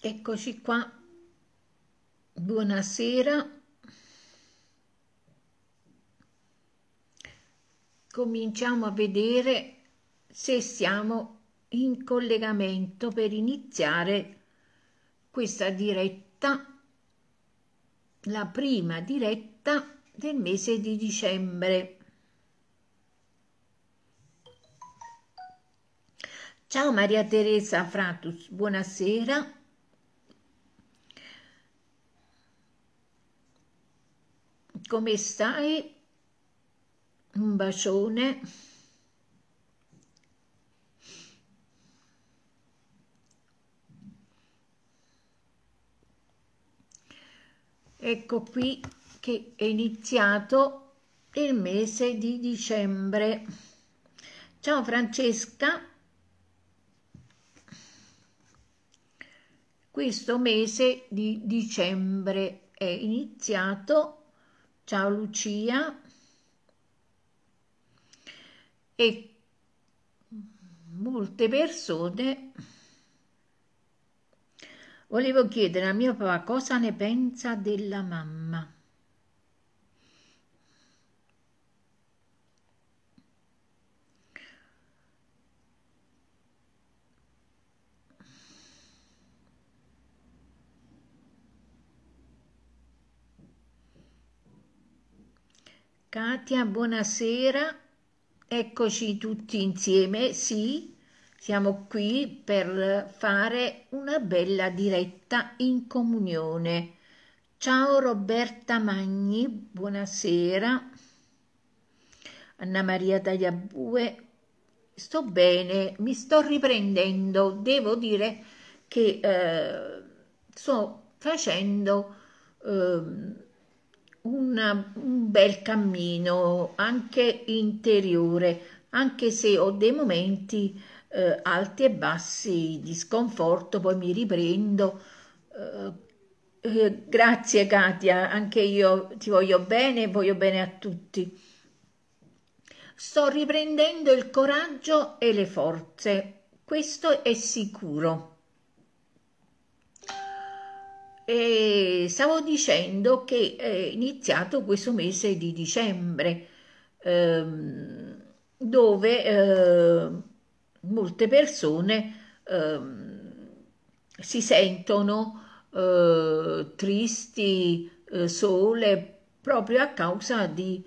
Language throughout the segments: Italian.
Eccoci qua, buonasera. Cominciamo a vedere se siamo in collegamento per iniziare questa diretta, la prima diretta del mese di dicembre. Ciao Maria Teresa Fratus, buonasera. come stai? Un bacione. Ecco qui che è iniziato il mese di dicembre. Ciao Francesca. Questo mese di dicembre è iniziato ciao Lucia e molte persone volevo chiedere a mio papà cosa ne pensa della mamma Katia, buonasera. Eccoci tutti insieme, sì, siamo qui per fare una bella diretta in comunione. Ciao Roberta Magni, buonasera. Anna Maria Tagliabue, sto bene, mi sto riprendendo, devo dire che eh, sto facendo... Eh, una, un bel cammino anche interiore, anche se ho dei momenti eh, alti e bassi di sconforto, poi mi riprendo. Eh, eh, grazie Katia, anche io ti voglio bene e voglio bene a tutti. Sto riprendendo il coraggio e le forze, questo è sicuro. E stavo dicendo che è iniziato questo mese di dicembre ehm, dove eh, molte persone eh, si sentono eh, tristi, eh, sole, proprio a causa di,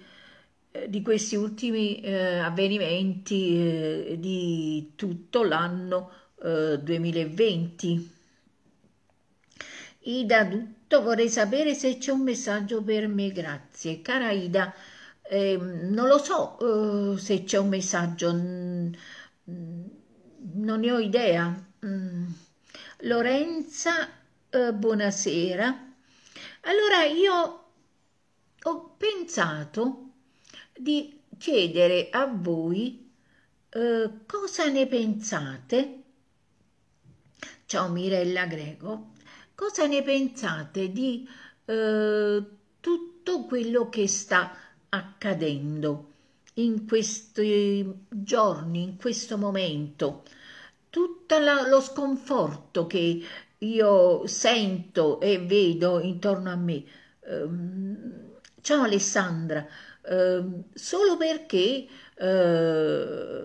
eh, di questi ultimi eh, avvenimenti di tutto l'anno 2020. Ida Dutto, vorrei sapere se c'è un messaggio per me, grazie. Cara Ida, eh, non lo so eh, se c'è un messaggio, non ne ho idea. Mm. Lorenza, eh, buonasera. Allora io ho pensato di chiedere a voi eh, cosa ne pensate. Ciao Mirella Greco, Cosa ne pensate di eh, tutto quello che sta accadendo in questi giorni, in questo momento? Tutto la, lo sconforto che io sento e vedo intorno a me. Eh, ciao Alessandra, eh, solo perché eh,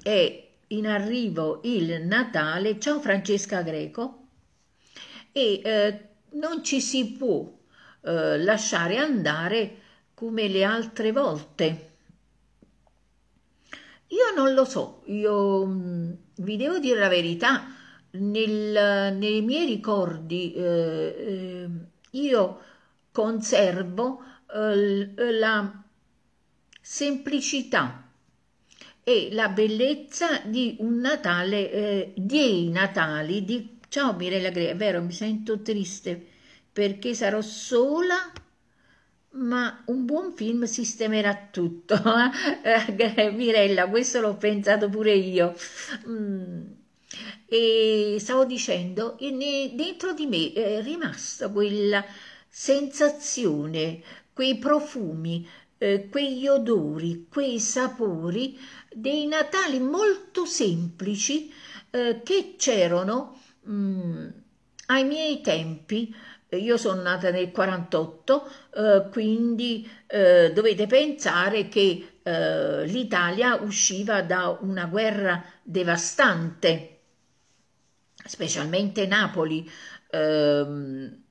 è in arrivo il Natale. Ciao Francesca Greco e eh, non ci si può eh, lasciare andare come le altre volte. Io non lo so, io mh, mm, vi devo dire la verità, nel, nei miei ricordi eh, eh io conservo eh, eh, la semplicità e la bellezza di un Natale, eh, dei Natali di Ciao Mirella Gre, è vero, mi sento triste perché sarò sola, ma un buon film sistemerà tutto. Eh? Mirella, questo l'ho pensato pure io. Mm. E stavo dicendo, dentro di me è rimasta quella sensazione, quei profumi, eh, quegli odori, quei sapori dei Natali molto semplici eh, che c'erano Mm, ai miei tempi, eh, io sono nata nel 48, eh, quindi eh, dovete pensare che eh, l'Italia usciva da una guerra devastante, specialmente Napoli. Ehm,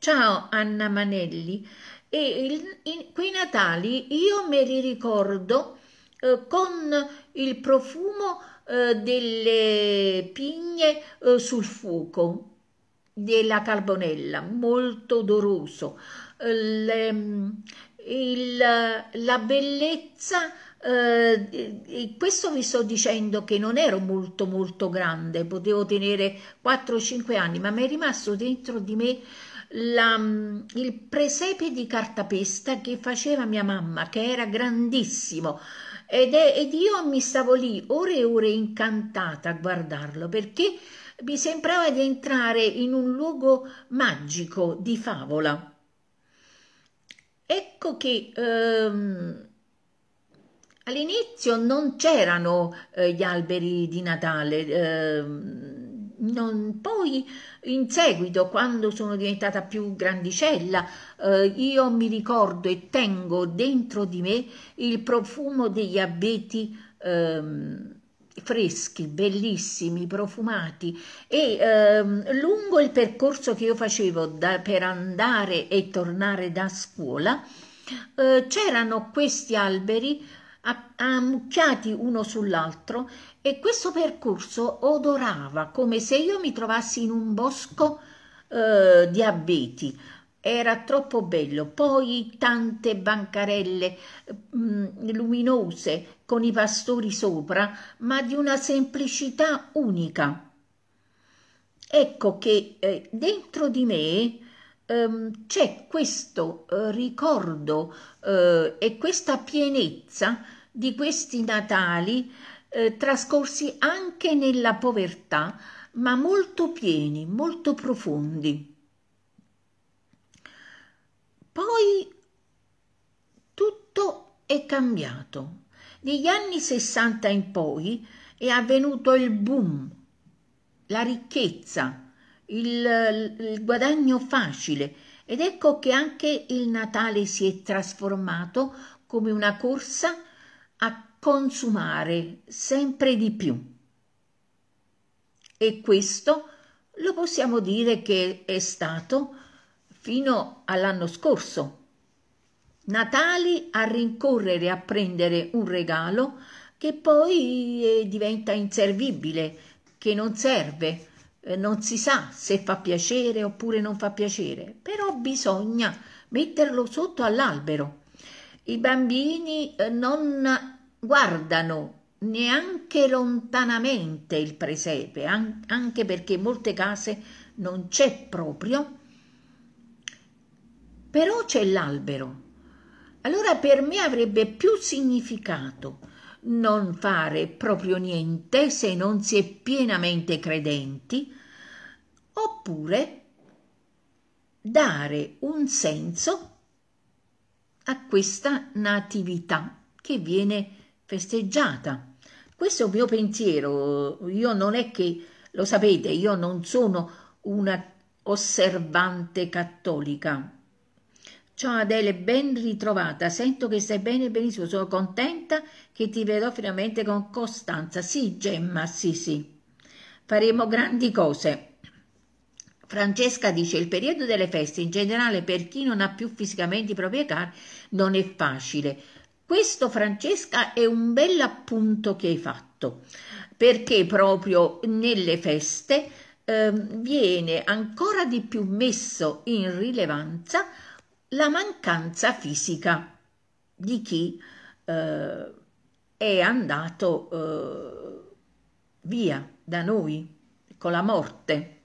ciao Anna Manelli, e il, in, quei Natali io me li ricordo eh, con il profumo eh, delle pigne eh, sul fuoco della carbonella, molto odoroso. Il, ehm, il, la bellezza eh, questo vi sto dicendo che non ero molto molto grande, potevo tenere 4-5 anni, ma mi è rimasto dentro di me la, il presepe di cartapesta che faceva mia mamma, che era grandissimo, ed, è, ed io mi stavo lì ore e ore incantata a guardarlo perché mi sembrava di entrare in un luogo magico di favola. Ecco che ehm, all'inizio non c'erano eh, gli alberi di Natale, ehm, non, poi in seguito, quando sono diventata più grandicella, eh, io mi ricordo e tengo dentro di me il profumo degli abeti ehm, freschi, bellissimi, profumati e ehm, lungo il percorso che io facevo da, per andare e tornare da scuola eh, c'erano questi alberi ammucchiati uno sull'altro e questo percorso odorava come se io mi trovassi in un bosco eh, di abeti. Era troppo bello. Poi tante bancarelle mh, mm, luminose con i pastori sopra, ma di una semplicità unica. Ecco che eh, dentro di me ehm, c'è questo eh, ricordo eh, e questa pienezza di questi Natali eh, trascorsi anche nella povertà, ma molto pieni, molto profondi. Poi tutto è cambiato. Negli anni 60 in poi è avvenuto il boom, la ricchezza, il, il, guadagno facile ed ecco che anche il Natale si è trasformato come una corsa a consumare sempre di più. E questo lo possiamo dire che è stato fino all'anno scorso. Natali a rincorrere a prendere un regalo che poi eh, diventa inservibile, che non serve, eh, non si sa se fa piacere oppure non fa piacere, però bisogna metterlo sotto all'albero. I bambini eh, non guardano neanche lontanamente il presepe, anche perché in molte case non c'è proprio, però c'è l'albero. Allora per me avrebbe più significato non fare proprio niente se non si è pienamente credenti, oppure dare un senso a questa natività che viene festeggiata. Questo è il mio pensiero, io non è che, lo sapete, io non sono una osservante cattolica. Ciao Adele, ben ritrovata, sento che stai bene, benissimo, sono contenta che ti vedo finalmente con costanza. Sì, Gemma, sì, sì. Faremo grandi cose. Francesca dice il periodo delle feste in generale per chi non ha più fisicamente i propri cari non è facile. Questo Francesca è un bel appunto che hai fatto, perché proprio nelle feste eh, viene ancora di più messo in rilevanza la mancanza fisica di chi eh, è andato eh, via da noi con la morte.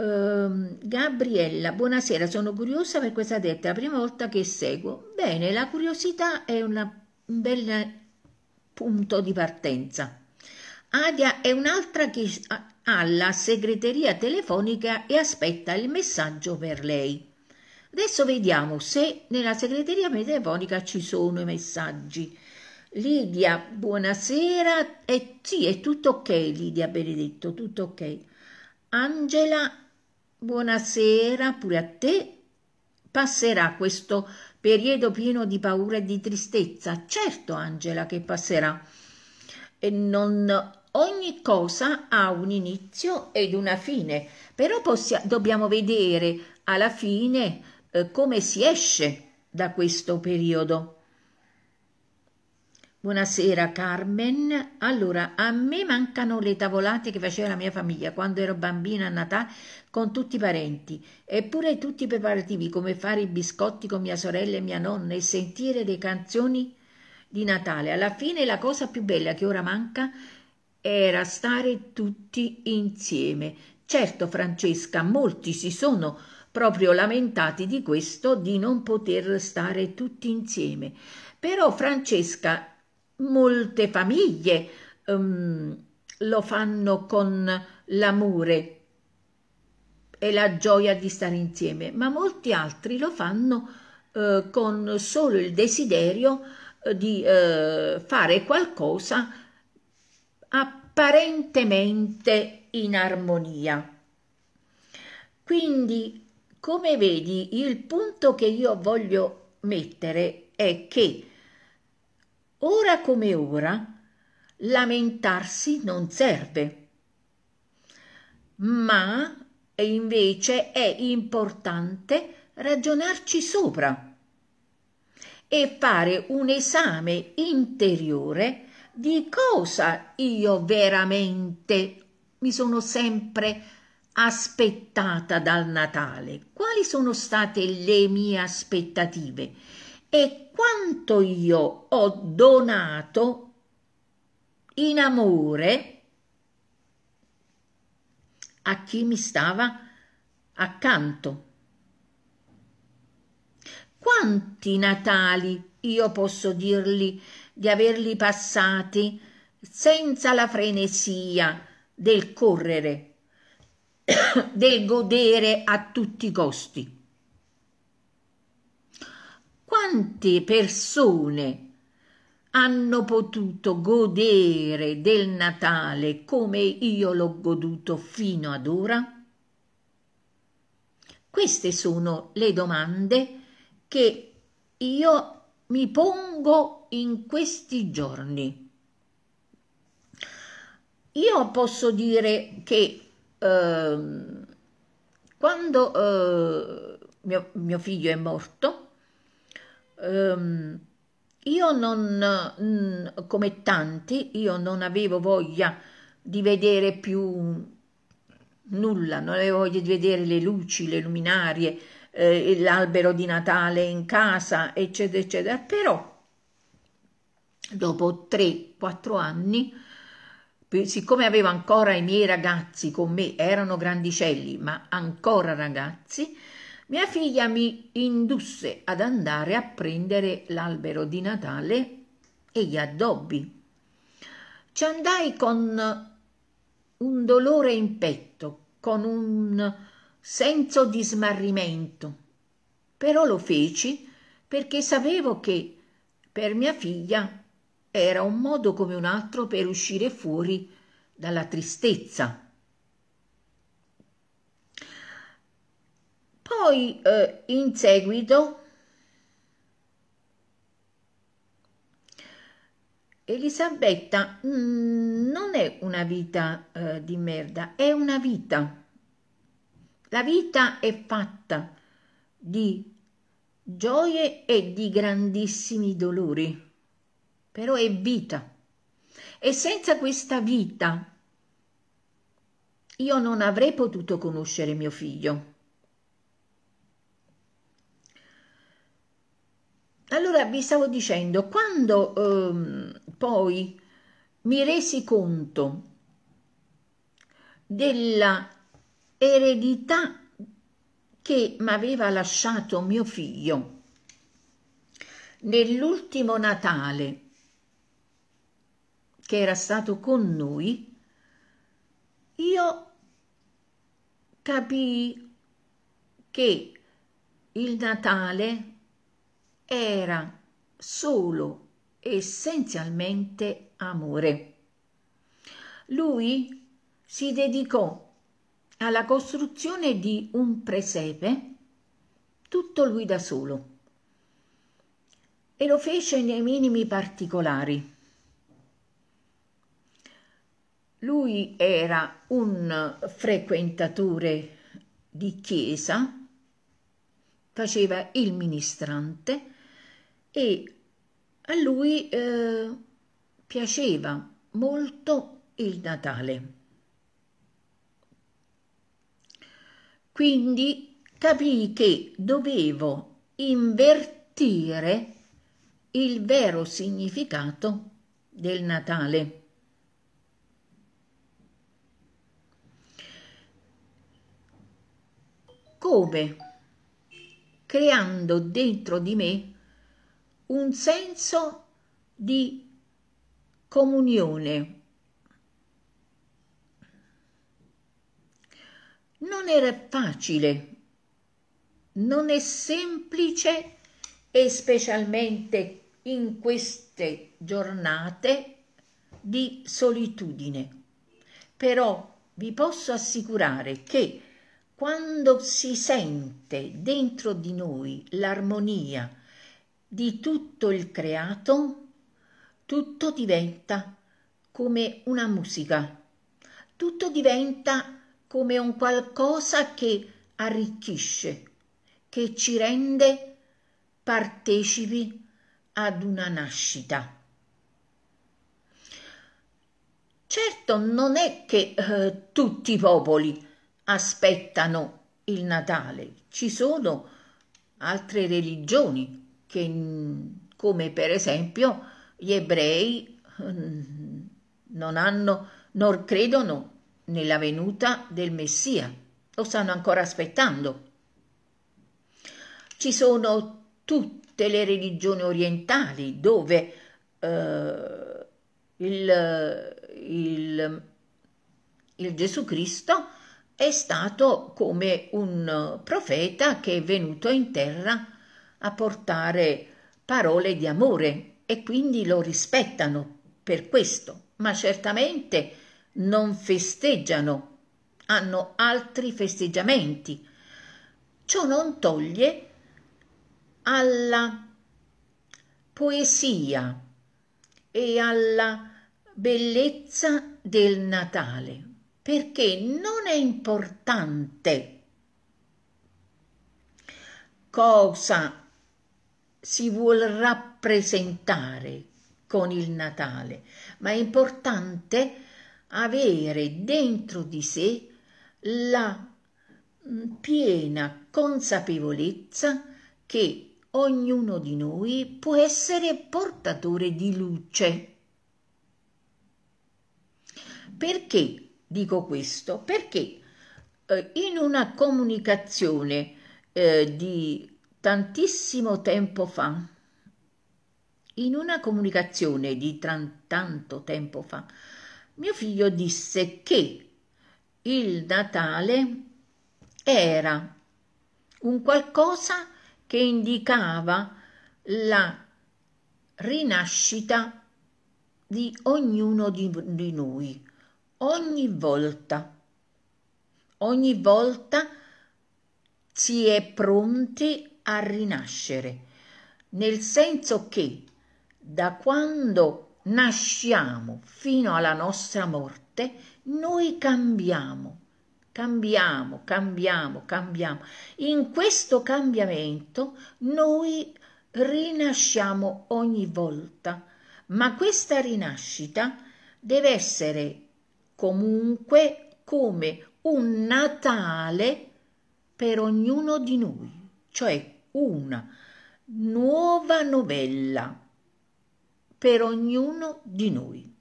Ehm, Gabriella, buonasera, sono curiosa per questa detta, è la prima volta che seguo. Bene, la curiosità è una, un bel punto di partenza. Adia è un'altra che ha la segreteria telefonica e aspetta il messaggio per lei. Adesso vediamo se nella segreteria telefonica ci sono i messaggi. Lidia, buonasera. Eh, sì, è tutto ok, Lidia Benedetto, tutto ok. Angela Buonasera pure a te. Passerà questo periodo pieno di paura e di tristezza. Certo, Angela, che passerà. E non ogni cosa ha un inizio ed una fine, però possiamo, dobbiamo vedere alla fine eh, come si esce da questo periodo. Buonasera Carmen. Allora, a me mancano le tavolate che faceva la mia famiglia quando ero bambina a Natale con tutti i parenti, eppure tutti i preparativi come fare i biscotti con mia sorella e mia nonna e sentire le canzoni di Natale. Alla fine la cosa più bella che ora manca era stare tutti insieme. Certo, Francesca, molti si sono proprio lamentati di questo, di non poter stare tutti insieme. Però Francesca, molte famiglie um, lo fanno con l'amore e la gioia di stare insieme, ma molti altri lo fanno eh, con solo il desiderio eh, di eh, fare qualcosa apparentemente in armonia. Quindi, come vedi, il punto che io voglio mettere è che Ora come ora, lamentarsi non serve, ma invece è importante ragionarci sopra e fare un esame interiore di cosa io veramente mi sono sempre aspettata dal Natale, quali sono state le mie aspettative e quanto io ho donato in amore a chi mi stava accanto. Quanti Natali io posso dirgli di averli passati senza la frenesia del correre, del godere a tutti i costi quante persone hanno potuto godere del Natale come io l'ho goduto fino ad ora? Queste sono le domande che io mi pongo in questi giorni. Io posso dire che eh, quando eh, mio, mio figlio è morto, ehm, io non, mm, come tanti, io non avevo voglia di vedere più nulla, non avevo voglia di vedere le luci, le luminarie, eh, l'albero di Natale in casa, eccetera, eccetera. Però dopo 3-4 anni, siccome avevo ancora i miei ragazzi con me, erano grandicelli, ma ancora ragazzi, mia figlia mi indusse ad andare a prendere l'albero di Natale e gli addobbi. Ci andai con un dolore in petto, con un senso di smarrimento, però lo feci perché sapevo che per mia figlia era un modo come un altro per uscire fuori dalla tristezza. Poi eh, in seguito Elisabetta mh, mm, non è una vita eh, di merda, è una vita. La vita è fatta di gioie e di grandissimi dolori, però è vita. E senza questa vita io non avrei potuto conoscere mio figlio. allora vi stavo dicendo, quando ehm, poi mi resi conto della eredità che mi aveva lasciato mio figlio nell'ultimo Natale che era stato con noi, io capii che il Natale era solo essenzialmente amore. Lui si dedicò alla costruzione di un presepe tutto lui da solo e lo fece nei minimi particolari. Lui era un frequentatore di chiesa, faceva il ministrante, e a lui eh, piaceva molto il Natale. Quindi capì che dovevo invertire il vero significato del Natale. Come? Creando dentro di me un senso di comunione. Non era facile, non è semplice e specialmente in queste giornate di solitudine. Però vi posso assicurare che quando si sente dentro di noi l'armonia di tutto il creato, tutto diventa come una musica, tutto diventa come un qualcosa che arricchisce, che ci rende partecipi ad una nascita. Certo non è che eh, tutti i popoli aspettano il Natale, ci sono altre religioni che, mm, come per esempio gli ebrei mm, non, hanno, non credono nella venuta del Messia, lo stanno ancora aspettando. Ci sono tutte le religioni orientali dove eh, il, il, il Gesù Cristo è stato come un profeta che è venuto in terra a portare parole di amore e quindi lo rispettano per questo, ma certamente non festeggiano, hanno altri festeggiamenti. Ciò non toglie alla poesia e alla bellezza del Natale, perché non è importante cosa si vuol rappresentare con il Natale, ma è importante avere dentro di sé la mm, piena consapevolezza che ognuno di noi può essere portatore di luce. Perché dico questo? Perché eh, in una comunicazione eh, di tantissimo tempo fa. In una comunicazione di tanto tempo fa, mio figlio disse che il Natale era un qualcosa che indicava la rinascita di ognuno di, di noi, ogni volta. Ogni volta si è pronti a a rinascere, nel senso che da quando nasciamo fino alla nostra morte noi cambiamo, cambiamo, cambiamo, cambiamo. In questo cambiamento noi rinasciamo ogni volta, ma questa rinascita deve essere comunque come un Natale per ognuno di noi, cioè una nuova novella per ognuno di noi.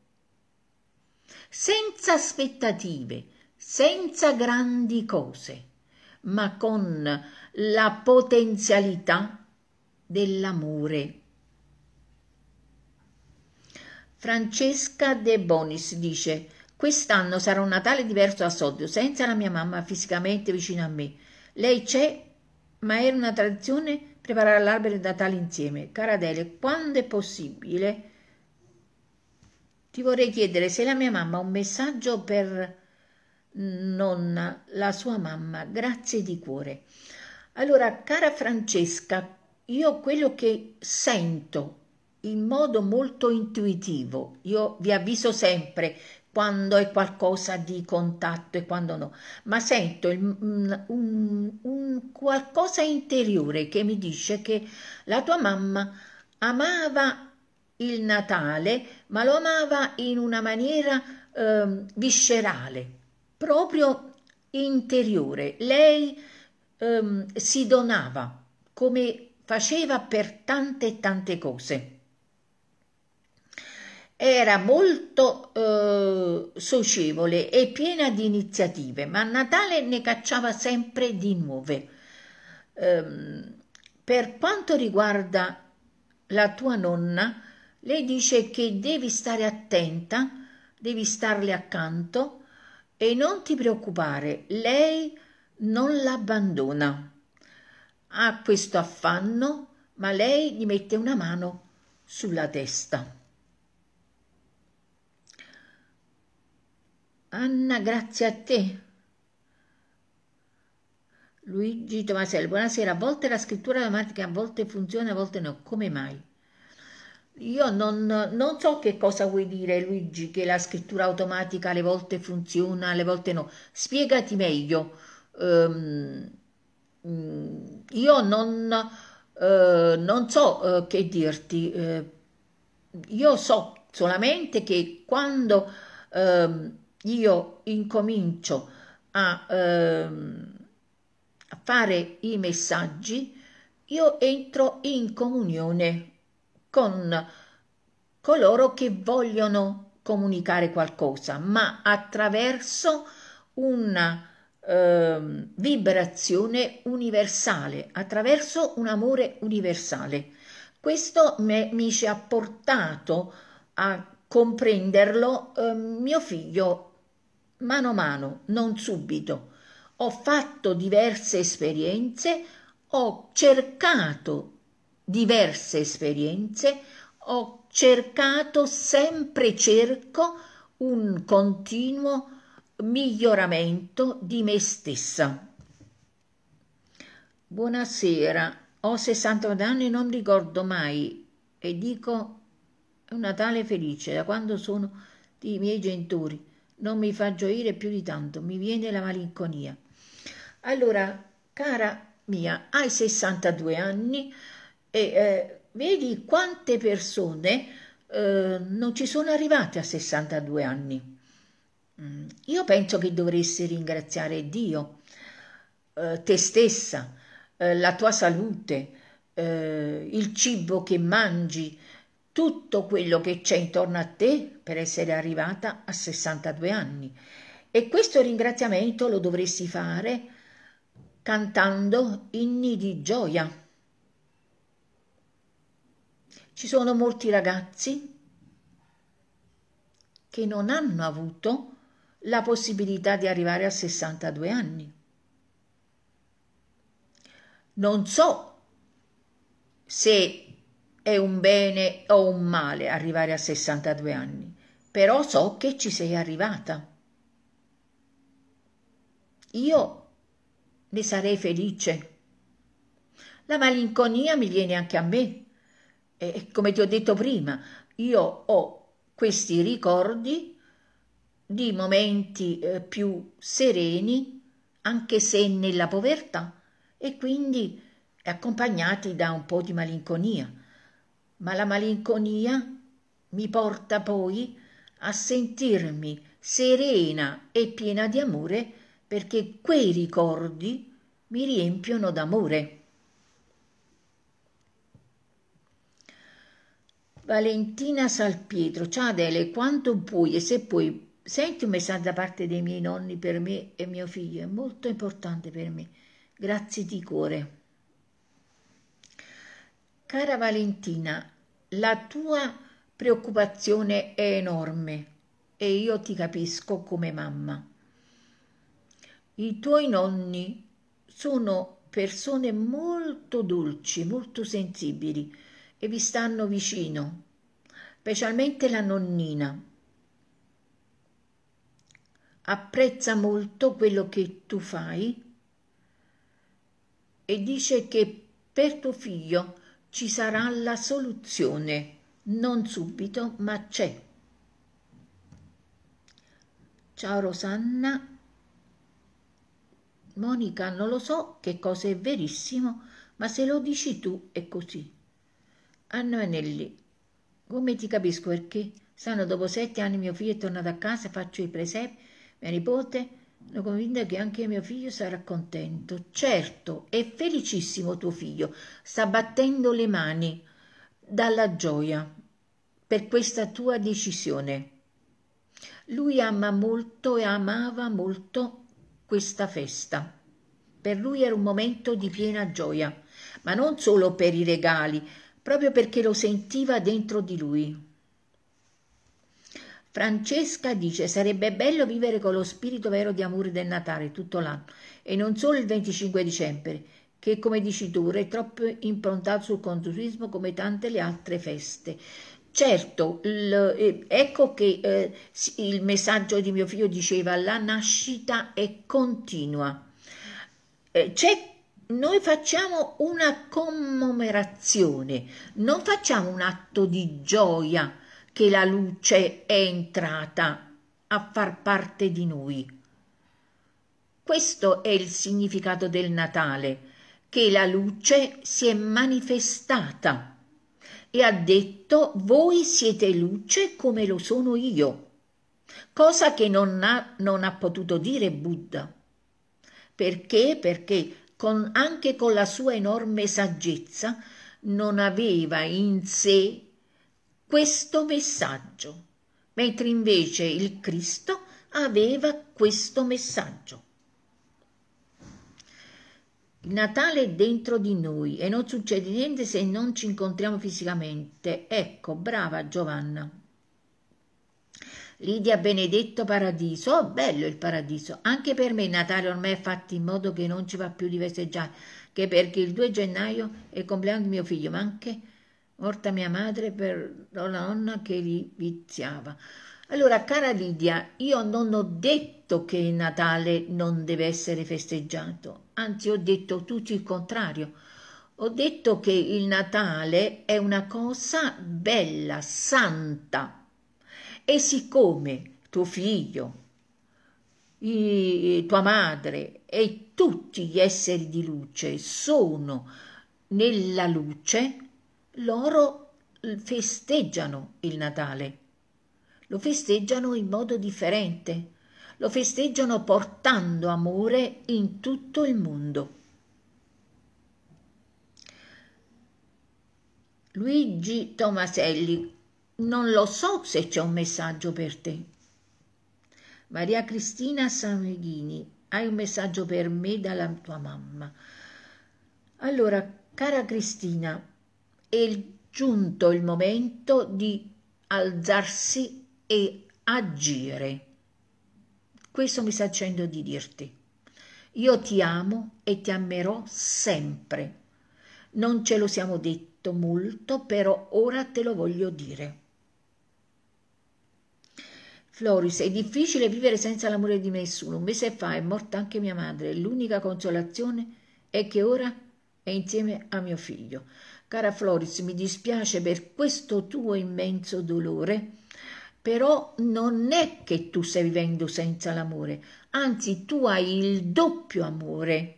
Senza aspettative, senza grandi cose, ma con la potenzialità dell'amore. Francesca De Bonis dice Quest'anno sarà un Natale diverso a Soddio, senza la mia mamma fisicamente vicino a me. Lei c'è ma era una tradizione preparare l'albero di Natale insieme. Cara Adele, quando è possibile, ti vorrei chiedere se la mia mamma ha un messaggio per nonna, la sua mamma. Grazie di cuore. Allora, cara Francesca, io quello che sento in modo molto intuitivo, io vi avviso sempre quando è qualcosa di contatto e quando no, ma sento il, un, mm, un, un qualcosa interiore che mi dice che la tua mamma amava il Natale, ma lo amava in una maniera eh, viscerale, proprio interiore. Lei eh, si donava come faceva per tante e tante cose era molto eh, socievole e piena di iniziative, ma Natale ne cacciava sempre di nuove. Ehm, per quanto riguarda la tua nonna, lei dice che devi stare attenta, devi starle accanto e non ti preoccupare, lei non l'abbandona. Ha questo affanno, ma lei gli mette una mano sulla testa. Anna, grazie a te. Luigi Tomaselli, buonasera. A volte la scrittura automatica a volte funziona, a volte no. Come mai? Io non, non, so che cosa vuoi dire, Luigi, che la scrittura automatica alle volte funziona, alle volte no. Spiegati meglio. Um, io non, uh, non so uh, che dirti. Uh, io so solamente che quando... Um, io incomincio a, ehm, a fare i messaggi, io entro in comunione con coloro che vogliono comunicare qualcosa, ma attraverso una eh, vibrazione universale, attraverso un amore universale. Questo me, mi ci ha portato a comprenderlo eh, mio figlio mano a mano, non subito. Ho fatto diverse esperienze, ho cercato diverse esperienze, ho cercato, sempre cerco un continuo miglioramento di me stessa. Buonasera, ho 62 anni e non ricordo mai e dico un Natale felice da quando sono i miei genitori non mi fa gioire più di tanto, mi viene la malinconia. Allora, cara mia, hai 62 anni e eh, vedi quante persone eh, non ci sono arrivate a 62 anni. Mm, io penso che dovresti ringraziare Dio, eh, te stessa, eh, la tua salute, eh, il cibo che mangi, tutto quello che c'è intorno a te per essere arrivata a 62 anni e questo ringraziamento lo dovresti fare cantando inni di gioia. Ci sono molti ragazzi che non hanno avuto la possibilità di arrivare a 62 anni. Non so se è un bene o un male arrivare a 62 anni però so che ci sei arrivata. Io ne sarei felice. La malinconia mi viene anche a me. E come ti ho detto prima, io ho questi ricordi di momenti eh, più sereni, anche se nella povertà, e quindi accompagnati da un po' di malinconia. Ma la malinconia mi porta poi a a sentirmi serena e piena di amore perché quei ricordi mi riempiono d'amore. Valentina Salpietro, ciao Adele, quanto puoi e se puoi, senti un messaggio da parte dei miei nonni per me e mio figlio, è molto importante per me. Grazie di cuore. Cara Valentina, la tua preoccupazione è enorme e io ti capisco come mamma. I tuoi nonni sono persone molto dolci, molto sensibili e vi stanno vicino, specialmente la nonnina. Apprezza molto quello che tu fai e dice che per tuo figlio ci sarà la soluzione. Non subito, ma c'è. Ciao Rosanna. Monica, non lo so che cosa è verissimo, ma se lo dici tu è così. Anna Anelli, come ti capisco perché? Sanno, dopo sette anni mio figlio è tornato a casa, faccio i presepi, mia nipote, sono convinta che anche mio figlio sarà contento. Certo, è felicissimo tuo figlio, sta battendo le mani dalla gioia per questa tua decisione. Lui ama molto e amava molto questa festa. Per lui era un momento di piena gioia, ma non solo per i regali, proprio perché lo sentiva dentro di lui. Francesca dice sarebbe bello vivere con lo spirito vero di amore del Natale tutto l'anno e non solo il 25 dicembre, che come dici tu è troppo improntato sul consumismo come tante le altre feste. Certo, eh, ecco che eh, il messaggio di mio figlio diceva la nascita è continua. Eh, c'è noi facciamo una commemorazione, non facciamo un atto di gioia che la luce è entrata a far parte di noi. Questo è il significato del Natale, che la luce si è manifestata e ha detto voi siete luce come lo sono io, cosa che non ha, non ha potuto dire Buddha. Perché? Perché con, anche con la sua enorme saggezza non aveva in sé questo messaggio, mentre invece il Cristo aveva questo messaggio. Natale è dentro di noi e non succede niente se non ci incontriamo fisicamente. Ecco, brava Giovanna. Lidia Benedetto Paradiso, oh bello il paradiso, anche per me Natale ormai è fatto in modo che non ci va più di festeggiare, che perché il 2 gennaio è il compleanno di mio figlio, ma anche morta mia madre per la nonna che li viziava. Allora, cara Lidia, io non ho detto che il Natale non deve essere festeggiato, anzi ho detto tutto il contrario. Ho detto che il Natale è una cosa bella, santa. E siccome tuo figlio, i, tua madre e tutti gli esseri di luce sono nella luce, loro festeggiano il Natale lo festeggiano in modo differente, lo festeggiano portando amore in tutto il mondo. Luigi Tomaselli, non lo so se c'è un messaggio per te. Maria Cristina Sanueghini, hai un messaggio per me dalla tua mamma. Allora, cara Cristina, è giunto il momento di alzarsi e agire. Questo mi sta dicendo di dirti. Io ti amo e ti amerò sempre. Non ce lo siamo detto molto, però ora te lo voglio dire. Floris, è difficile vivere senza l'amore di nessuno. Un mese fa è morta anche mia madre. L'unica consolazione è che ora è insieme a mio figlio. Cara Floris, mi dispiace per questo tuo immenso dolore però non è che tu stai vivendo senza l'amore, anzi tu hai il doppio amore,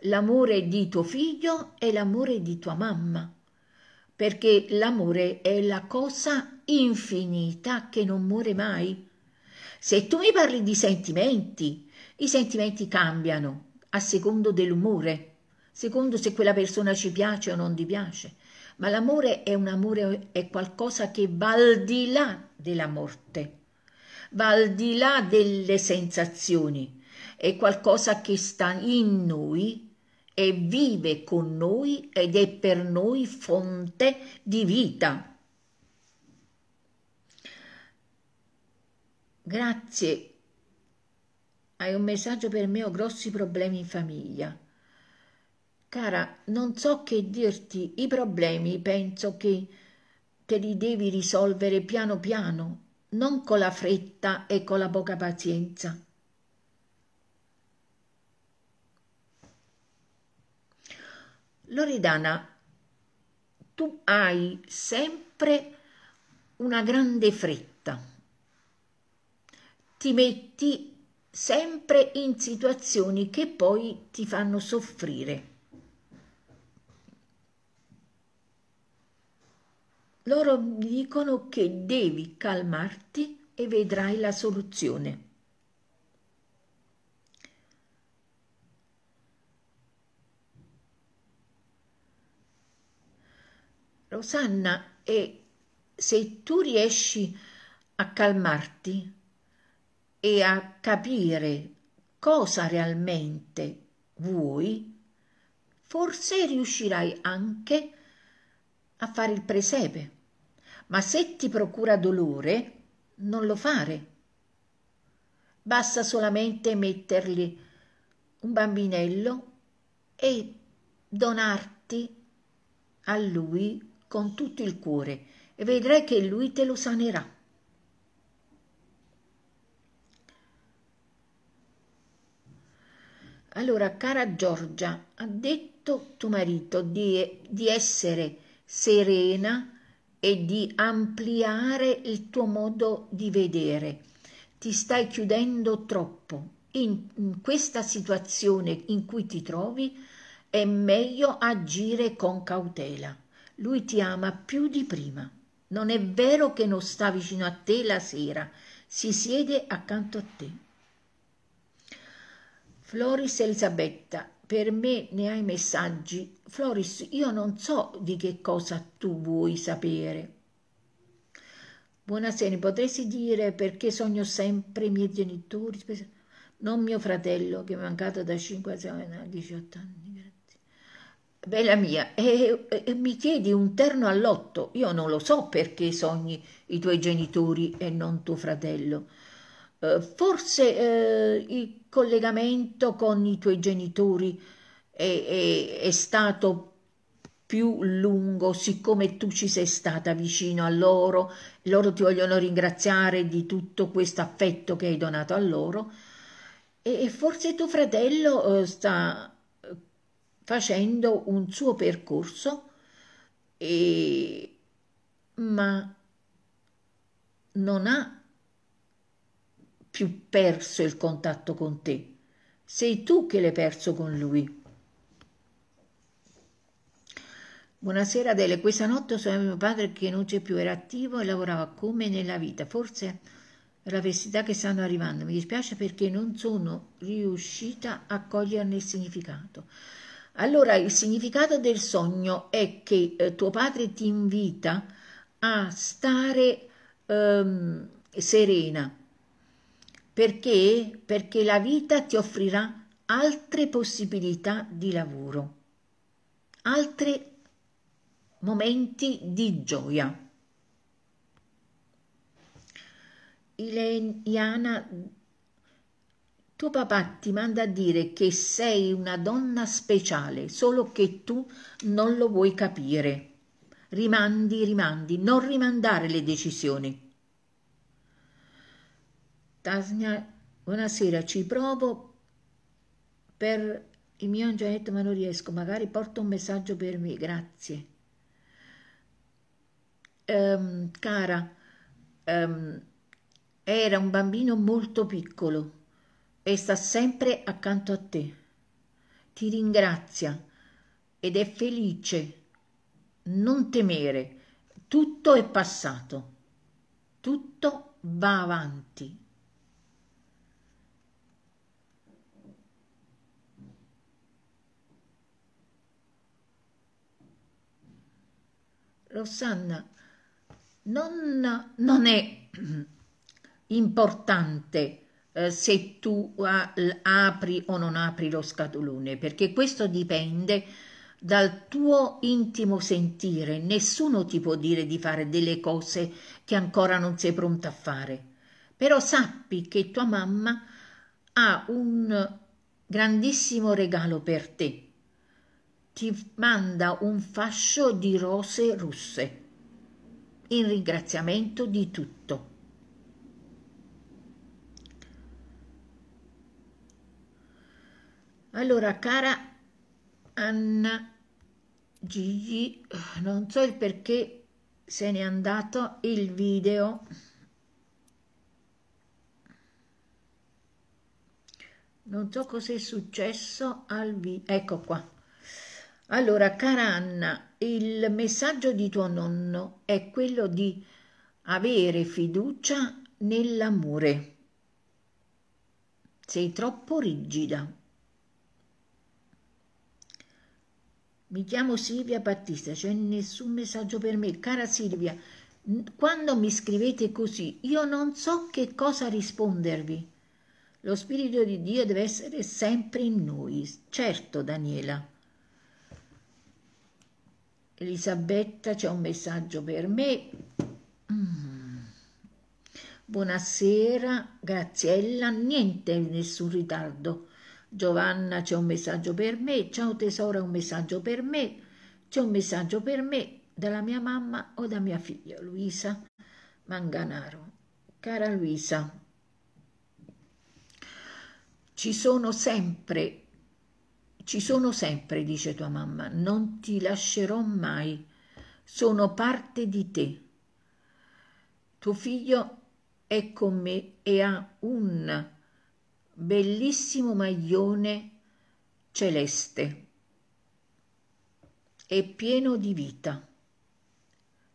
l'amore di tuo figlio e l'amore di tua mamma, perché l'amore è la cosa infinita che non muore mai. Se tu mi parli di sentimenti, i sentimenti cambiano a secondo dell'umore, secondo se quella persona ci piace o non ti piace ma l'amore è un amore, è qualcosa che va al di là della morte, va al di là delle sensazioni, è qualcosa che sta in noi e vive con noi ed è per noi fonte di vita. Grazie. Hai un messaggio per me, ho grossi problemi in famiglia. Cara, non so che dirti, i problemi penso che te li devi risolvere piano piano, non con la fretta e con la poca pazienza. Loredana, tu hai sempre una grande fretta, ti metti sempre in situazioni che poi ti fanno soffrire. Loro dicono che devi calmarti e vedrai la soluzione. Rosanna, e se tu riesci a calmarti e a capire cosa realmente vuoi, forse riuscirai anche a fare il presepe ma se ti procura dolore non lo fare. Basta solamente mettergli un bambinello e donarti a lui con tutto il cuore e vedrai che lui te lo sanerà. Allora, cara Giorgia, ha detto tuo marito di, di essere serena, e di ampliare il tuo modo di vedere. Ti stai chiudendo troppo. In, in, questa situazione in cui ti trovi è meglio agire con cautela. Lui ti ama più di prima. Non è vero che non sta vicino a te la sera, si siede accanto a te. Floris Elisabetta, per me ne hai messaggi. Floris, io non so di che cosa tu vuoi sapere. Buonasera, potresti dire perché sogno sempre i miei genitori? Non mio fratello, che è mancato da 5 a 18 anni. Bella mia, e, e mi chiedi un terno all'otto. Io non lo so perché sogni i tuoi genitori e non tuo fratello. Uh, forse uh, collegamento con i tuoi genitori è, è, è stato più lungo, siccome tu ci sei stata vicino a loro, loro ti vogliono ringraziare di tutto questo affetto che hai donato a loro e, e forse tuo fratello eh, sta facendo un suo percorso, e... ma non ha più perso il contatto con te, sei tu che l'hai perso con lui. Buonasera Adele, questa notte so mio padre che non c'è più, era attivo e lavorava come nella vita, forse la vestità che stanno arrivando, mi dispiace perché non sono riuscita a coglierne il significato. Allora, il significato del sogno è che eh, tuo padre ti invita a stare ehm, serena, perché? Perché la vita ti offrirà altre possibilità di lavoro, altri momenti di gioia. Ileniana, tuo papà ti manda a dire che sei una donna speciale, solo che tu non lo vuoi capire. Rimandi, rimandi, non rimandare le decisioni. Tasnia, buonasera, ci provo per il mio angioletto, ma non riesco, magari porta un messaggio per me, grazie. Um, cara, um, era un bambino molto piccolo e sta sempre accanto a te. Ti ringrazia ed è felice. Non temere, tutto è passato, tutto va avanti. Rosanna, non, non è importante eh, se tu a, apri o non apri lo scatolone, perché questo dipende dal tuo intimo sentire, nessuno ti può dire di fare delle cose che ancora non sei pronta a fare. Però sappi che tua mamma ha un grandissimo regalo per te ti manda un fascio di rose russe in ringraziamento di tutto. Allora, cara Anna Gigi, non so il perché se n'è andato il video. Non so cos'è successo al video. Ecco qua. Allora, cara Anna, il messaggio di tuo nonno è quello di avere fiducia nell'amore. Sei troppo rigida. Mi chiamo Silvia Battista, c'è nessun messaggio per me. Cara Silvia, quando mi scrivete così, io non so che cosa rispondervi. Lo Spirito di Dio deve essere sempre in noi. Certo, Daniela. Elisabetta, c'è un messaggio per me. Mm. Buonasera, Graziella, niente, nessun ritardo. Giovanna, c'è un messaggio per me. Ciao tesoro, un messaggio per me. C'è un messaggio per me dalla mia mamma o da mia figlia, Luisa Manganaro. Cara Luisa, ci sono sempre ci sono sempre, dice tua mamma, non ti lascerò mai, sono parte di te. Tuo figlio è con me e ha un bellissimo maglione celeste. È pieno di vita.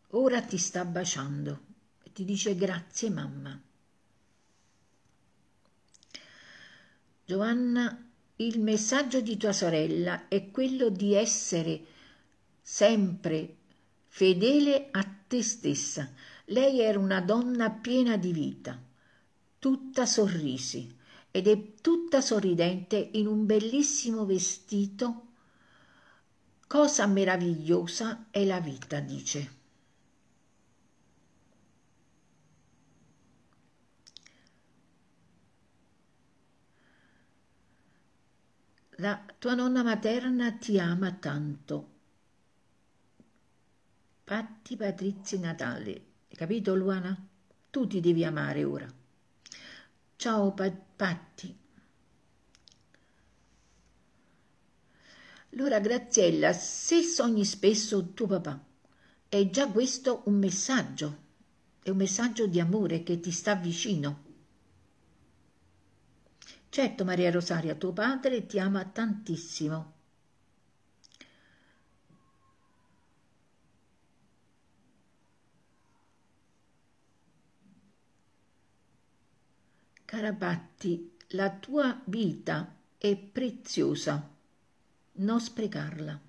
Ora ti sta baciando e ti dice grazie mamma. Giovanna il messaggio di tua sorella è quello di essere sempre fedele a te stessa. Lei era una donna piena di vita, tutta sorrisi ed è tutta sorridente in un bellissimo vestito. Cosa meravigliosa è la vita, dice. la tua nonna materna ti ama tanto. Patti Patrizia Natale, hai capito Luana? Tu ti devi amare ora. Ciao Pat Patti. Allora Graziella, se sogni spesso tuo papà, è già questo un messaggio, è un messaggio di amore che ti sta vicino Certo, Maria Rosaria, tuo padre ti ama tantissimo. Carabatti, la tua vita è preziosa, non sprecarla.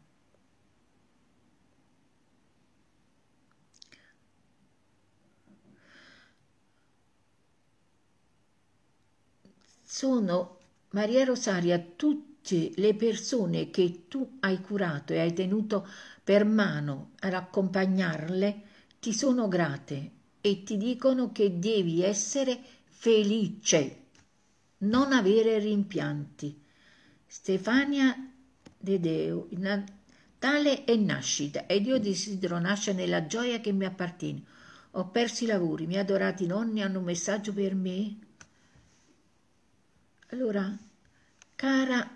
sono, Maria Rosaria, tutte le persone che tu hai curato e hai tenuto per mano ad accompagnarle, ti sono grate e ti dicono che devi essere felice, non avere rimpianti. Stefania Dedeo, Natale è nascita, ed io desidero nascere nella gioia che mi appartiene. Ho perso i lavori, i miei adorati nonni hanno un messaggio per me? Allora, cara,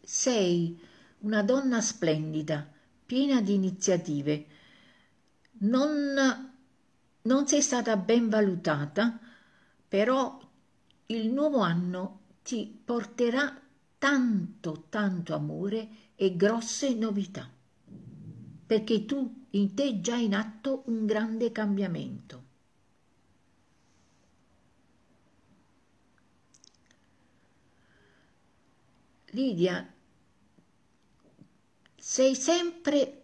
sei una donna splendida, piena di iniziative. Non, non sei stata ben valutata, però il nuovo anno ti porterà tanto, tanto amore e grosse novità, perché tu in te già in atto un grande cambiamento. Lidia, sei sempre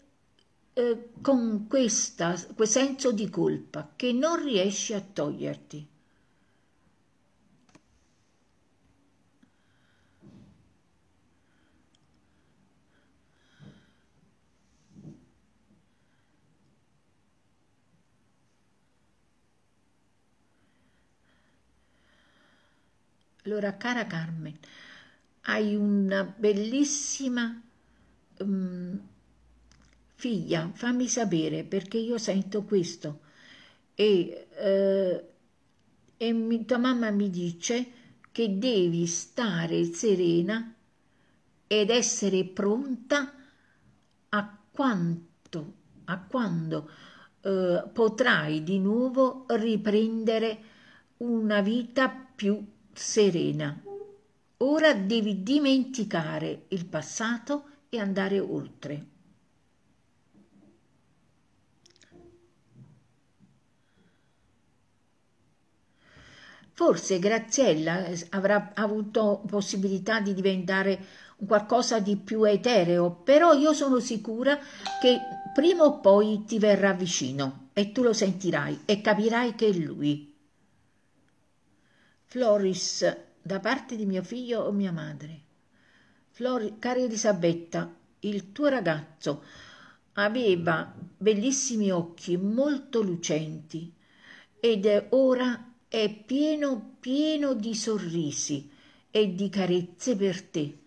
eh, con questa, quel senso di colpa che non riesci a toglierti. Allora, cara Carmen, hai una bellissima um, figlia, fammi sapere perché io sento questo. E, eh, e mi, tua mamma mi dice che devi stare serena ed essere pronta a quanto, a quando eh, potrai di nuovo riprendere una vita più serena, Ora devi dimenticare il passato e andare oltre. Forse Graziella eh, avrà avuto possibilità di diventare qualcosa di più etereo, però io sono sicura che prima o poi ti verrà vicino e tu lo sentirai e capirai che è lui. Floris da parte di mio figlio o mia madre. Flori, cara Elisabetta, il tuo ragazzo aveva bellissimi occhi molto lucenti ed ora è pieno pieno di sorrisi e di carezze per te.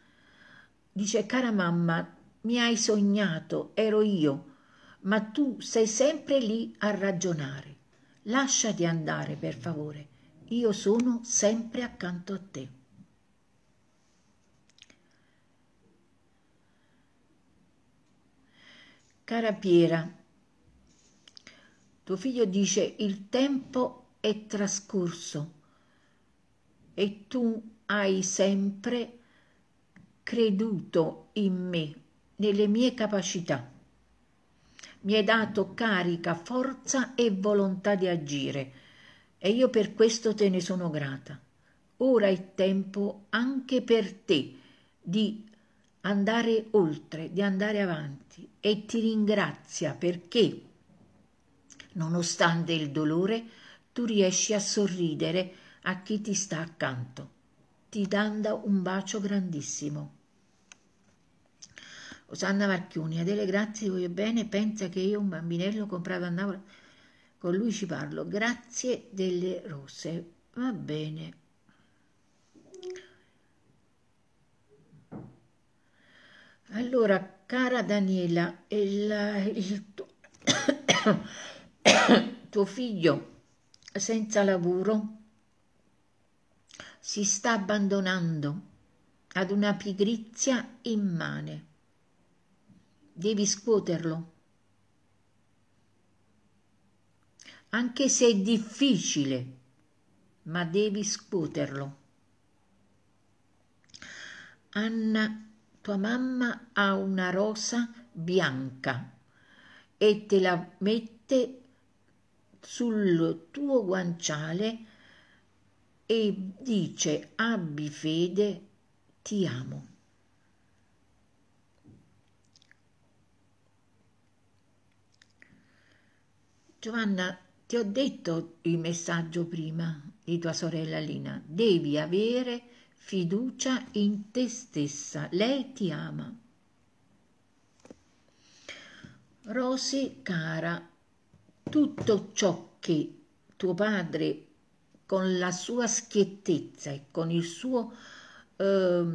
Dice cara mamma, mi hai sognato, ero io, ma tu sei sempre lì a ragionare. Lasciati andare, per favore io sono sempre accanto a te. Cara Piera, tuo figlio dice il tempo è trascorso e tu hai sempre creduto in me, nelle mie capacità. Mi hai dato carica, forza e volontà di agire e io per questo te ne sono grata. Ora è tempo anche per te di andare oltre, di andare avanti e ti ringrazia perché, nonostante il dolore, tu riesci a sorridere a chi ti sta accanto. Ti danda un bacio grandissimo. Osanna Marchioni, Adele, grazie, voglio bene, pensa che io un bambinello comprato a Napoli con lui ci parlo. Grazie delle rose. Va bene. Allora, cara Daniela, il, il tuo, tuo figlio senza lavoro si sta abbandonando ad una pigrizia immane. Devi scuoterlo anche se è difficile, ma devi scuoterlo. Anna, tua mamma ha una rosa bianca e te la mette sul tuo guanciale e dice abbi fede, ti amo. Giovanna ti ho detto il messaggio prima di tua sorella Lina, devi avere fiducia in te stessa, lei ti ama. Rosy cara, tutto ciò che tuo padre con la sua schiettezza e con il suo eh,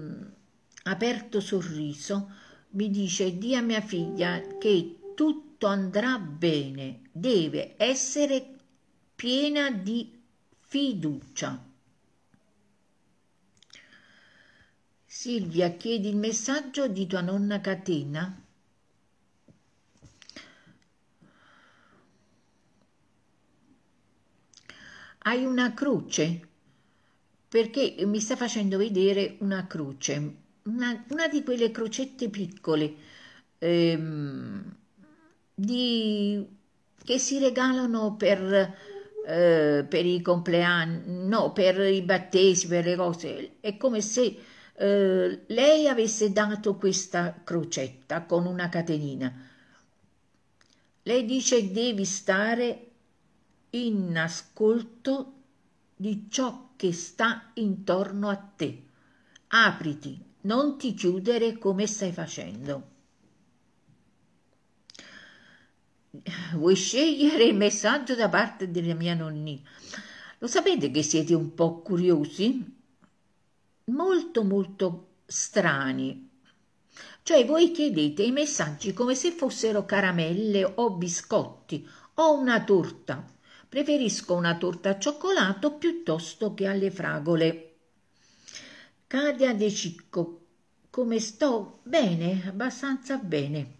aperto sorriso mi dice di a mia figlia che tutto tutto andrà bene, deve essere piena di fiducia. Silvia, chiedi il messaggio di tua nonna Catena? Hai una croce? Perché mi sta facendo vedere una croce, una, una di quelle crocette piccole. Ehm, di, che si regalano per, eh, per i compleanni, no, per i battesimi, per le cose. È come se eh, lei avesse dato questa crocetta con una catenina. Lei dice devi stare in ascolto di ciò che sta intorno a te. Apriti, non ti chiudere come stai facendo. vuoi scegliere il messaggio da parte della mia nonnina. Lo sapete che siete un po' curiosi? Molto, molto strani. Cioè voi chiedete i messaggi come se fossero caramelle o biscotti o una torta. Preferisco una torta a cioccolato piuttosto che alle fragole. Cadia De Cicco, come sto? Bene, abbastanza bene.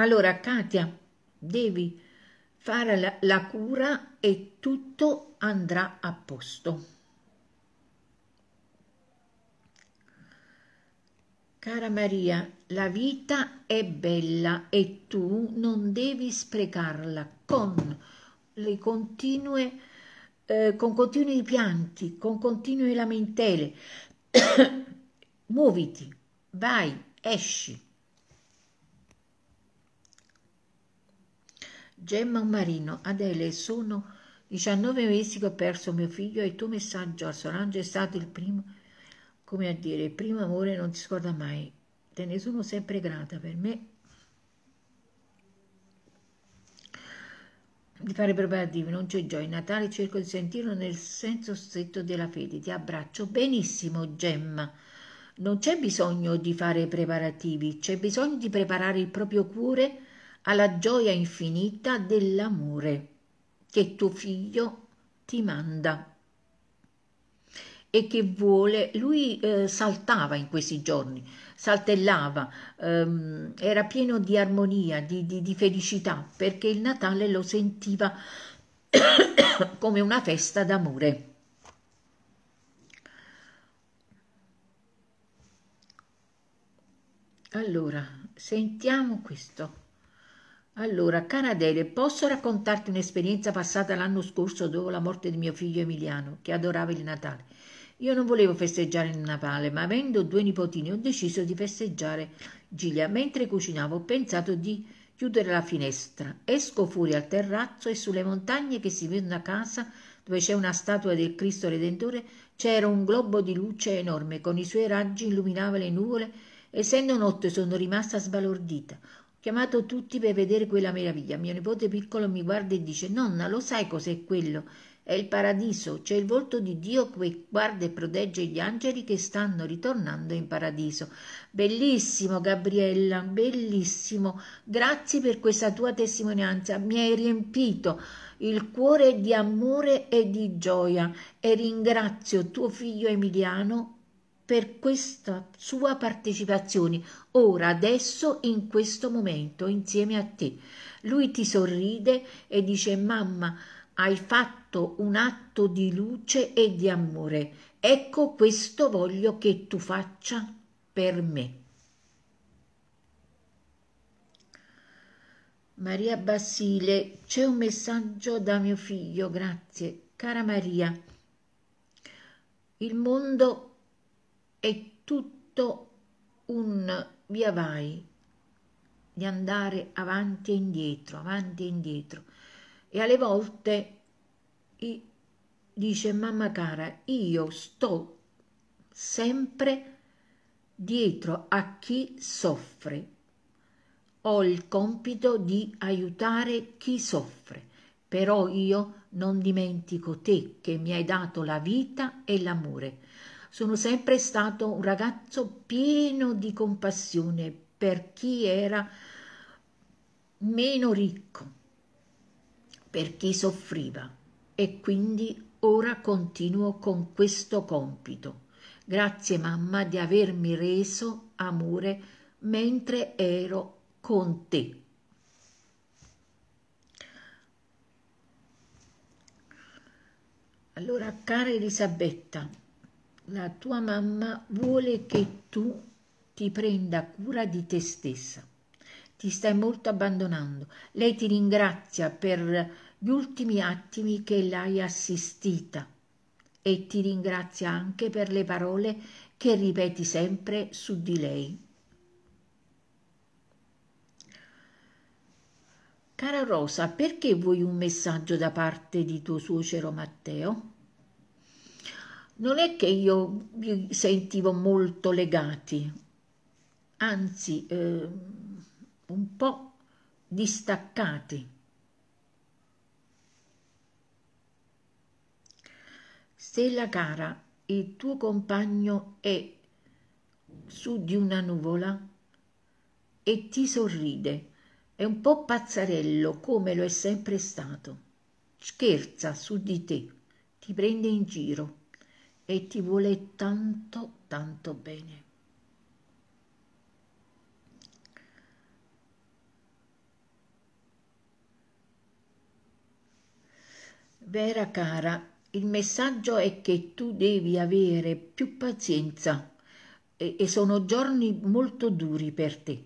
Allora, Katia, devi fare la, la cura e tutto andrà a posto. Cara Maria, la vita è bella e tu non devi sprecarla con le continue, eh, con continui ripianti, con continue lamentele. Muoviti, vai, esci. Gemma Marino, Adele, sono 19 mesi che ho perso mio figlio e il tuo messaggio a Solange è stato il primo, come a dire, il primo amore non si scorda mai. Te ne sono sempre grata per me. Di fare preparativi, non c'è gioia. Natale cerco di sentirlo nel senso stretto della fede. Ti abbraccio benissimo, Gemma. Non c'è bisogno di fare preparativi, c'è bisogno di preparare il proprio cuore alla gioia infinita dell'amore che tuo figlio ti manda e che vuole, lui eh, saltava in questi giorni, saltellava, ehm, era pieno di armonia, di, di, di felicità, perché il Natale lo sentiva come una festa d'amore. Allora, sentiamo questo. Allora, cara Adele, posso raccontarti un'esperienza passata l'anno scorso dopo la morte di mio figlio Emiliano, che adorava il Natale? Io non volevo festeggiare il Natale, ma avendo due nipotini ho deciso di festeggiare Giglia. Mentre cucinavo ho pensato di chiudere la finestra. Esco fuori al terrazzo e sulle montagne che si vedono a casa, dove c'è una statua del Cristo Redentore, c'era un globo di luce enorme, con i suoi raggi illuminava le nuvole. Essendo notte sono rimasta sbalordita chiamato tutti per vedere quella meraviglia. Mio nipote piccolo mi guarda e dice: Nonna, lo sai cos'è quello? È il paradiso, c'è il volto di Dio che guarda e protegge gli angeli che stanno ritornando in paradiso. Bellissimo, Gabriella, bellissimo. Grazie per questa tua testimonianza. Mi hai riempito il cuore di amore e di gioia e ringrazio tuo figlio Emiliano per questa sua partecipazione, ora, adesso, in questo momento, insieme a te. Lui ti sorride e dice mamma, hai fatto un atto di luce e di amore. Ecco questo voglio che tu faccia per me. Maria Basile, c'è un messaggio da mio figlio, grazie. Cara Maria, il mondo è tutto un via vai di andare avanti e indietro, avanti e indietro. E alle volte dice mamma cara, io sto sempre dietro a chi soffre. Ho il compito di aiutare chi soffre, però io non dimentico te che mi hai dato la vita e l'amore sono sempre stato un ragazzo pieno di compassione per chi era meno ricco, per chi soffriva e quindi ora continuo con questo compito. Grazie mamma di avermi reso amore mentre ero con te. Allora, cara Elisabetta, la tua mamma vuole che tu ti prenda cura di te stessa. Ti stai molto abbandonando. Lei ti ringrazia per gli ultimi attimi che l'hai assistita e ti ringrazia anche per le parole che ripeti sempre su di lei. Cara Rosa, perché vuoi un messaggio da parte di tuo suocero Matteo? non è che io mi sentivo molto legati, anzi eh, un po' distaccati. Stella cara, il tuo compagno è su di una nuvola e ti sorride. È un po' pazzarello come lo è sempre stato. Scherza su di te, ti prende in giro e ti vuole tanto, tanto bene. Vera cara, il messaggio è che tu devi avere più pazienza e, e sono giorni molto duri per te,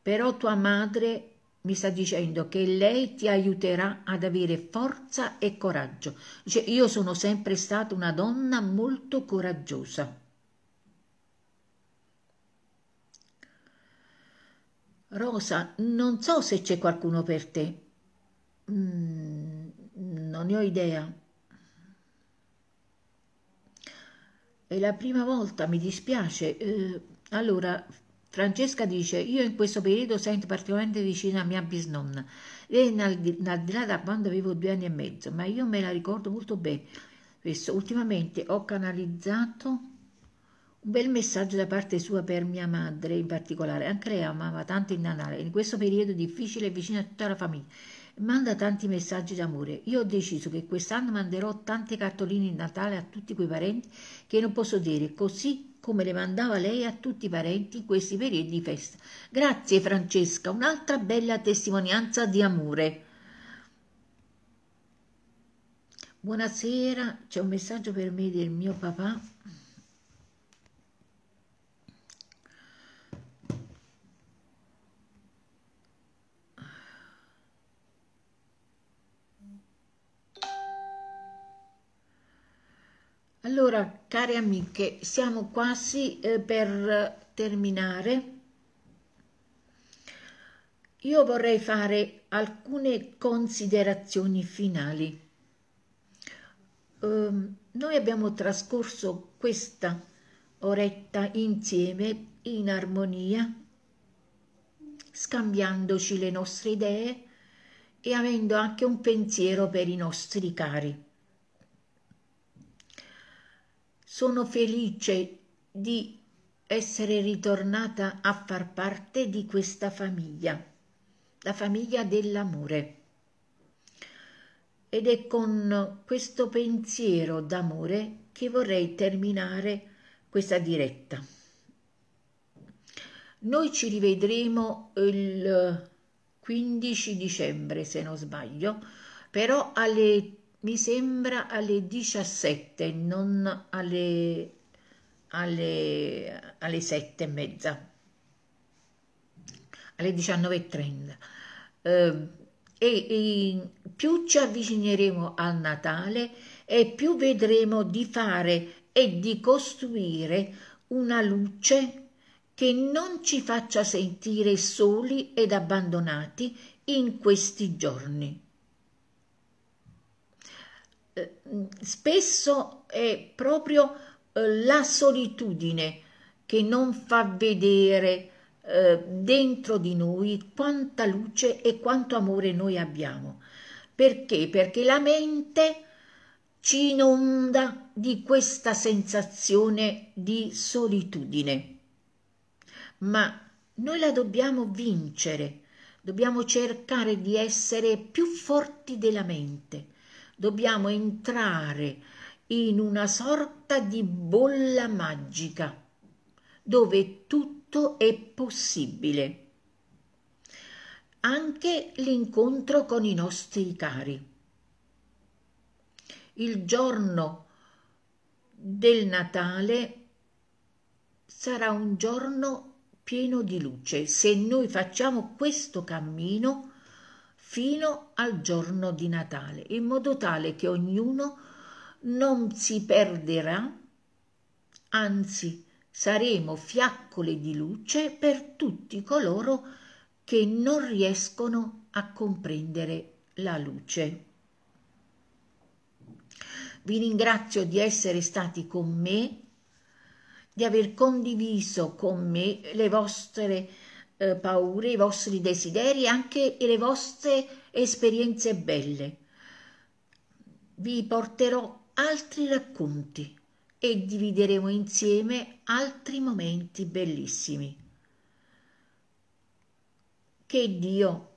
però tua madre mi sta dicendo che lei ti aiuterà ad avere forza e coraggio. Dice, io sono sempre stata una donna molto coraggiosa. Rosa, non so se c'è qualcuno per te. Mm, non ne ho idea. È la prima volta, mi dispiace. Eh, allora, Francesca dice: Io in questo periodo sento particolarmente vicina a mia bisnonna. Lei in in al di là da quando avevo due anni e mezzo, ma io me la ricordo molto bene. Questo. Ultimamente ho canalizzato un bel messaggio da parte sua per mia madre in particolare. Anche lei amava tanto il Nanare. In questo periodo difficile vicino a tutta la famiglia manda tanti messaggi d'amore. Io ho deciso che quest'anno manderò tante cartoline in Natale a tutti quei parenti che non posso dire, così come le mandava lei a tutti i parenti in questi periodi di festa. Grazie Francesca, un'altra bella testimonianza di amore. Buonasera, c'è un messaggio per me del mio papà Allora, care amiche, siamo quasi eh, per terminare. Io vorrei fare alcune considerazioni finali. Eh, noi abbiamo trascorso questa oretta insieme in armonia, scambiandoci le nostre idee e avendo anche un pensiero per i nostri cari. Sono felice di essere ritornata a far parte di questa famiglia, la famiglia dell'amore. Ed è con questo pensiero d'amore che vorrei terminare questa diretta. Noi ci rivedremo il 15 dicembre, se non sbaglio, però alle mi sembra alle 17, non alle, alle, alle 7 e mezza, alle 19.30. Eh, e, e più ci avvicineremo al Natale e più vedremo di fare e di costruire una luce che non ci faccia sentire soli ed abbandonati in questi giorni. Eh, spesso è proprio eh, la solitudine che non fa vedere eh, dentro di noi quanta luce e quanto amore noi abbiamo. Perché? Perché la mente ci inonda di questa sensazione di solitudine. Ma noi la dobbiamo vincere, dobbiamo cercare di essere più forti della mente dobbiamo entrare in una sorta di bolla magica dove tutto è possibile. Anche l'incontro con i nostri cari. Il giorno del Natale sarà un giorno pieno di luce. Se noi facciamo questo cammino, fino al giorno di Natale, in modo tale che ognuno non si perderà, anzi saremo fiaccole di luce per tutti coloro che non riescono a comprendere la luce. Vi ringrazio di essere stati con me, di aver condiviso con me le vostre eh, paure, i vostri desideri e anche le vostre esperienze belle. Vi porterò altri racconti e divideremo insieme altri momenti bellissimi. Che Dio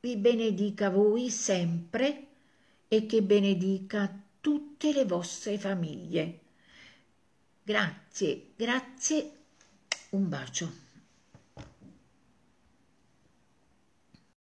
vi benedica voi sempre e che benedica tutte le vostre famiglie. Grazie, grazie, un bacio.